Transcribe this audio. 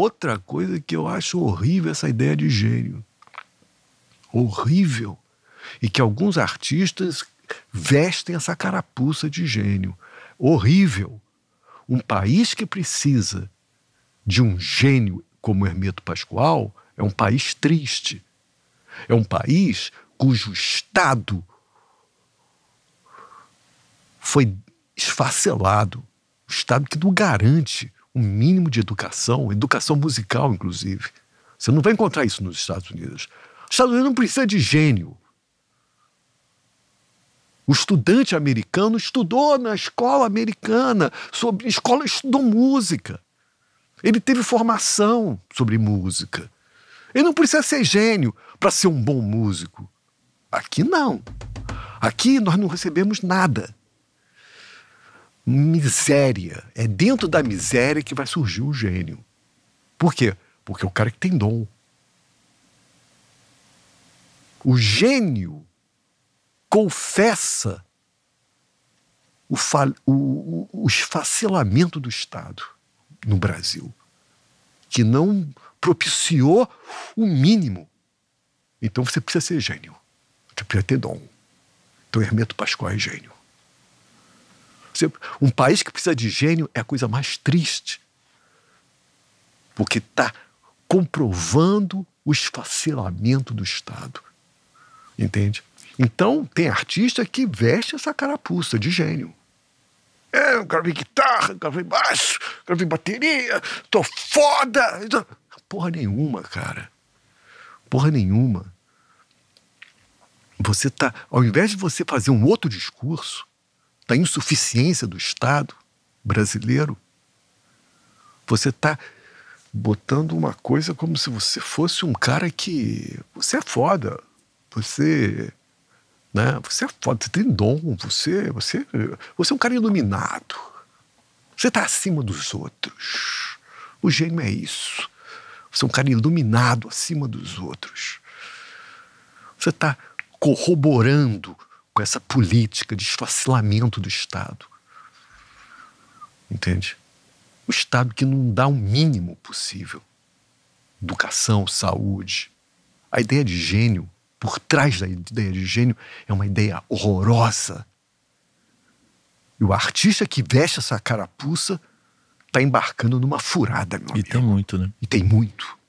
Outra coisa que eu acho horrível essa ideia de gênio. Horrível. E que alguns artistas vestem essa carapuça de gênio. Horrível. Um país que precisa de um gênio como Hermeto Pascoal é um país triste. É um país cujo Estado foi esfacelado. O Estado que não garante um mínimo de educação, educação musical, inclusive. Você não vai encontrar isso nos Estados Unidos. Os Estados Unidos não precisa de gênio. O estudante americano estudou na escola americana, sobre escola estudou música. Ele teve formação sobre música. Ele não precisa ser gênio para ser um bom músico. Aqui não. Aqui nós não recebemos nada miséria. É dentro da miséria que vai surgir o gênio. Por quê? Porque é o cara que tem dom. O gênio confessa o, fal, o, o, o esfacelamento do Estado no Brasil, que não propiciou o mínimo. Então você precisa ser gênio, você precisa ter dom. Então Hermeto Pascoal é gênio. Um país que precisa de gênio é a coisa mais triste. Porque está comprovando o esfacelamento do Estado. Entende? Então, tem artista que veste essa carapuça de gênio. É, eu gravei guitarra, gravei baixo, gravei bateria, tô foda. Então, porra nenhuma, cara. Porra nenhuma. Você tá. Ao invés de você fazer um outro discurso, da insuficiência do Estado brasileiro, você está botando uma coisa como se você fosse um cara que. Você é foda. Você. Né? Você é foda, você tem dom, você, você, você é um cara iluminado. Você está acima dos outros. O gênio é isso. Você é um cara iluminado acima dos outros. Você está corroborando com essa política de esfacelamento do Estado. Entende? O Estado que não dá o mínimo possível. Educação, saúde. A ideia de gênio, por trás da ideia de gênio, é uma ideia horrorosa. E o artista que veste essa carapuça está embarcando numa furada, meu E amigo. tem muito, né? E tem muito.